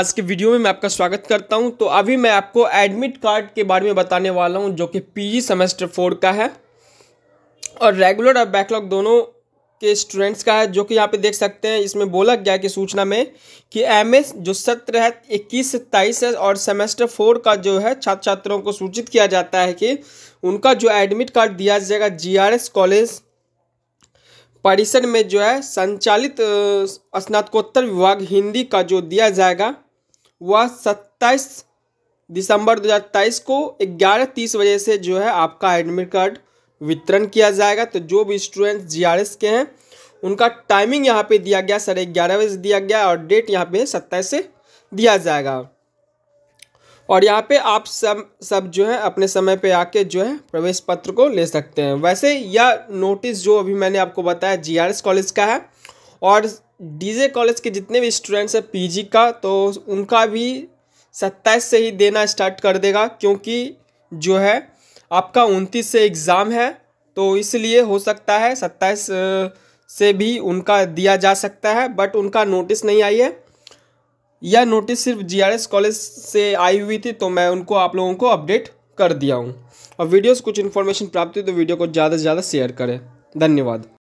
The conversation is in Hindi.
आज के वीडियो में मैं आपका स्वागत करता हूं तो अभी मैं आपको एडमिट कार्ड के बारे में बताने वाला हूं जो कि पीजी सेमेस्टर फोर का है और रेगुलर और बैकलॉग दोनों के स्टूडेंट्स का है जो कि यहाँ पे देख सकते हैं इसमें बोला गया कि सूचना में कि एम जो सत्र है इक्कीस से तेईस है और सेमेस्टर फोर का जो है छात्र छात्राओं को सूचित किया जाता है कि उनका जो एडमिट कार्ड दिया जाएगा जी कॉलेज परिसर में जो है संचालित स्नातकोत्तर विभाग हिंदी का जो दिया जाएगा वह सत्ताईस दिसंबर 2023 को ग्यारह तीस बजे से जो है आपका एडमिट कार्ड वितरण किया जाएगा तो जो भी स्टूडेंट जी के हैं उनका टाइमिंग यहाँ पे दिया गया साढ़े ग्यारह बजे दिया गया और डेट यहाँ पे सत्ताईस से दिया जाएगा और यहाँ पे आप सब सब जो है अपने समय पे आके जो है प्रवेश पत्र को ले सकते हैं वैसे यह नोटिस जो अभी मैंने आपको बताया जीआरएस कॉलेज का है और डीजे कॉलेज के जितने भी स्टूडेंट्स हैं पीजी का तो उनका भी सत्ताईस से ही देना स्टार्ट कर देगा क्योंकि जो है आपका उनतीस से एग्ज़ाम है तो इसलिए हो सकता है सत्ताईस से भी उनका दिया जा सकता है बट उनका नोटिस नहीं आई है यह नोटिस सिर्फ जीआरएस कॉलेज से आई हुई थी तो मैं उनको आप लोगों को अपडेट कर दिया हूँ और वीडियो से कुछ इन्फॉर्मेशन प्राप्त हुई तो वीडियो को ज़्यादा से ज़्यादा शेयर करें धन्यवाद